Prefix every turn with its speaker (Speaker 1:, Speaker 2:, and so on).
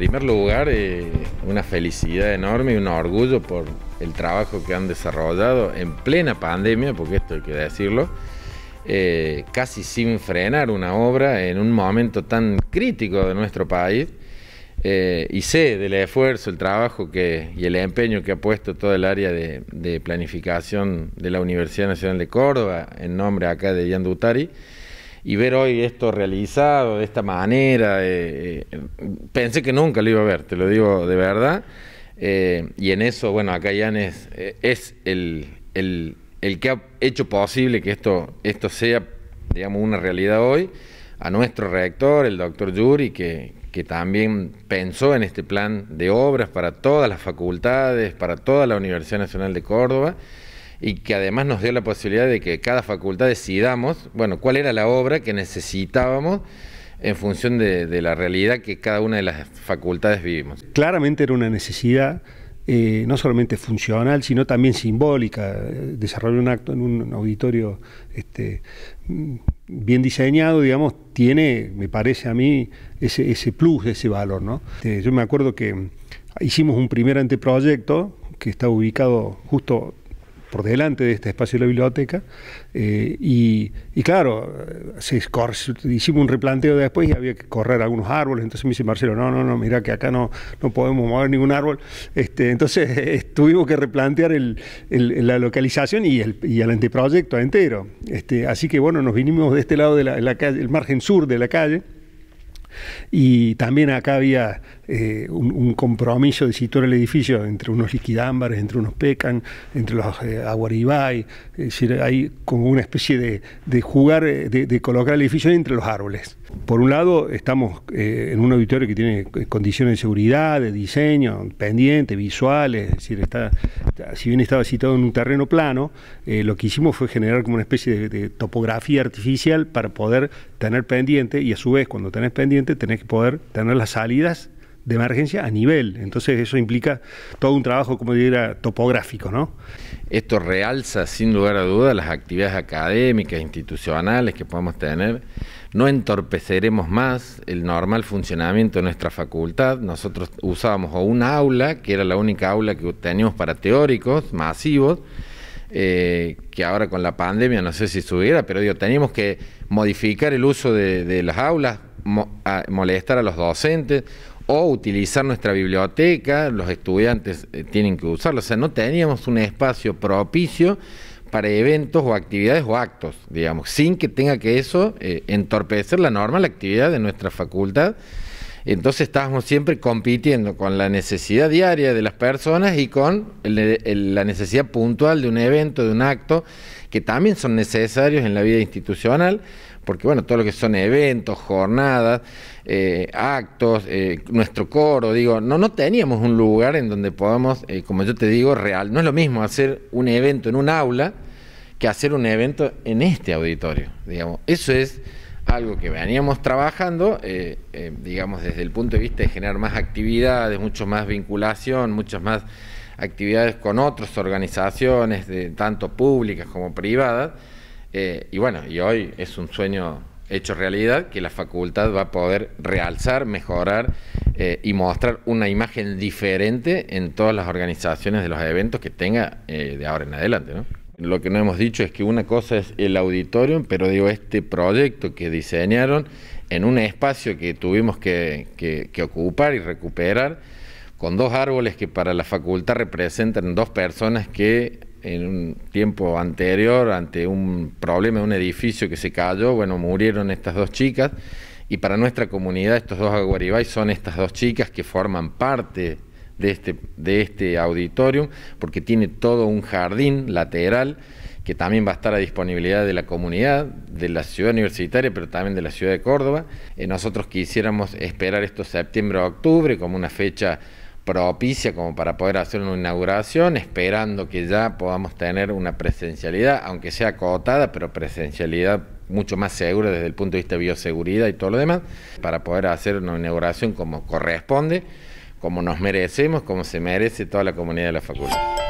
Speaker 1: En primer lugar, eh, una felicidad enorme y un orgullo por el trabajo que han desarrollado en plena pandemia, porque esto hay que decirlo, eh, casi sin frenar una obra en un momento tan crítico de nuestro país. Eh, y sé del esfuerzo, el trabajo que, y el empeño que ha puesto todo el área de, planificación de la Universidad Nacional de Córdoba en nombre acá de Yandutari y ver hoy esto realizado de esta manera, eh, eh, pensé que nunca lo iba a ver, te lo digo de verdad. Eh, y en eso, bueno, acá ya es, el, que ha hecho posible que esto, esto sea, digamos, una realidad hoy. A nuestro rector, el doctor Yuri, que, que también pensó en este plan de obras para todas las facultades, para toda la Universidad Nacional de Córdoba y que además nos dio la posibilidad de que cada facultad decidamos, bueno, cuál era la obra que necesitábamos en función de, la realidad que cada una de las facultades vivimos.
Speaker 2: Claramente era una necesidad eh, no solamente funcional, sino también simbólica. Desarrollar un acto en un auditorio este, mm, bien diseñado, digamos, tiene, me parece a mí, ese, ese plus, ese valor. ¿no? Este, yo me acuerdo que hicimos un primer anteproyecto que está ubicado justo por delante de este espacio de la biblioteca. Eh, y, claro, se hicimos un replanteo después y había que correr algunos árboles. Entonces me dice Marcelo, no, no, no, mira que acá no, no podemos mover ningún árbol. Este, entonces eh, tuvimos que replantear la localización y el, y el anteproyecto entero. Este, así que bueno, nos vinimos de este lado de la el margen sur de la calle y también acá había eh, un, compromiso de situar el edificio entre unos liquidámbares, entre unos pecan, entre los eh, aguaribay. Es decir, hay como una especie de, de jugar, eh, de, colocar el edificio entre los árboles. Por un lado, estamos eh, en un auditorio que tiene condiciones de seguridad, de diseño, pendiente, visuales. Es decir, está, si bien estaba situado en un terreno plano, lo que hicimos fue generar como una especie de, de topografía artificial para poder tener pendiente y a su vez, cuando tenés pendiente, tener tenés que poder tener las salidas de emergencia a nivel. Entonces eso implica todo un trabajo, como diría, topográfico, ¿no? Esto realza sin lugar a dudas las actividades académicas,
Speaker 1: institucionales que podemos tener. No entorpeceremos más el normal funcionamiento de nuestra facultad. Nosotros usábamos un aula, que era la única aula que teníamos para teóricos masivos, eh, que ahora con la pandemia no sé si subiera, pero digo, teníamos que modificar el uso de las aulas molestar a los docentes o utilizar nuestra biblioteca, los estudiantes eh, tienen que usarlo, o sea, no teníamos un espacio propicio para eventos o actividades o actos, digamos, sin que tenga que eso eh, entorpecer la norma, la actividad de nuestra facultad entonces estábamos siempre compitiendo con la necesidad diaria de las personas y con la necesidad puntual de un evento, de un acto, que también son necesarios en la vida institucional, porque bueno, todo lo que son eventos, jornadas, eh, actos, eh, nuestro coro, digo, no, no teníamos un lugar en donde podamos, eh, como yo te digo, real. No es lo mismo hacer un evento en un aula que hacer un evento en este auditorio, digamos. Eso es algo que veníamos trabajando, eh, eh, digamos, desde el punto de vista de generar más actividades, mucho más vinculación, muchas más actividades con otras organizaciones, de, tanto públicas como privadas. Eh, y bueno, y hoy es un sueño hecho realidad que la facultad va a poder realzar, mejorar y mostrar una imagen diferente en todas las organizaciones de los eventos que tenga de ahora en adelante lo que no hemos dicho es que una cosa es el auditorio, pero digo, este proyecto que diseñaron en un espacio que tuvimos que, ocupar y recuperar, con dos árboles que para la facultad representan dos personas que en un tiempo anterior, ante un problema de un edificio que se cayó, bueno, murieron estas dos chicas, y para nuestra comunidad estos dos aguaribay son estas dos chicas que forman parte de este, de este auditorium, porque tiene todo un jardín lateral que también va a estar a disponibilidad de la comunidad, de la ciudad universitaria, pero también de la ciudad de Córdoba. Eh, nosotros quisiéramos esperar esto septiembre o octubre como una fecha propicia como para poder hacer una inauguración, esperando que ya podamos tener una presencialidad, aunque sea acotada, pero presencialidad mucho más segura desde el punto de vista de bioseguridad y todo lo demás, para poder hacer una inauguración como corresponde como nos merecemos, como se merece toda la comunidad de la facultad.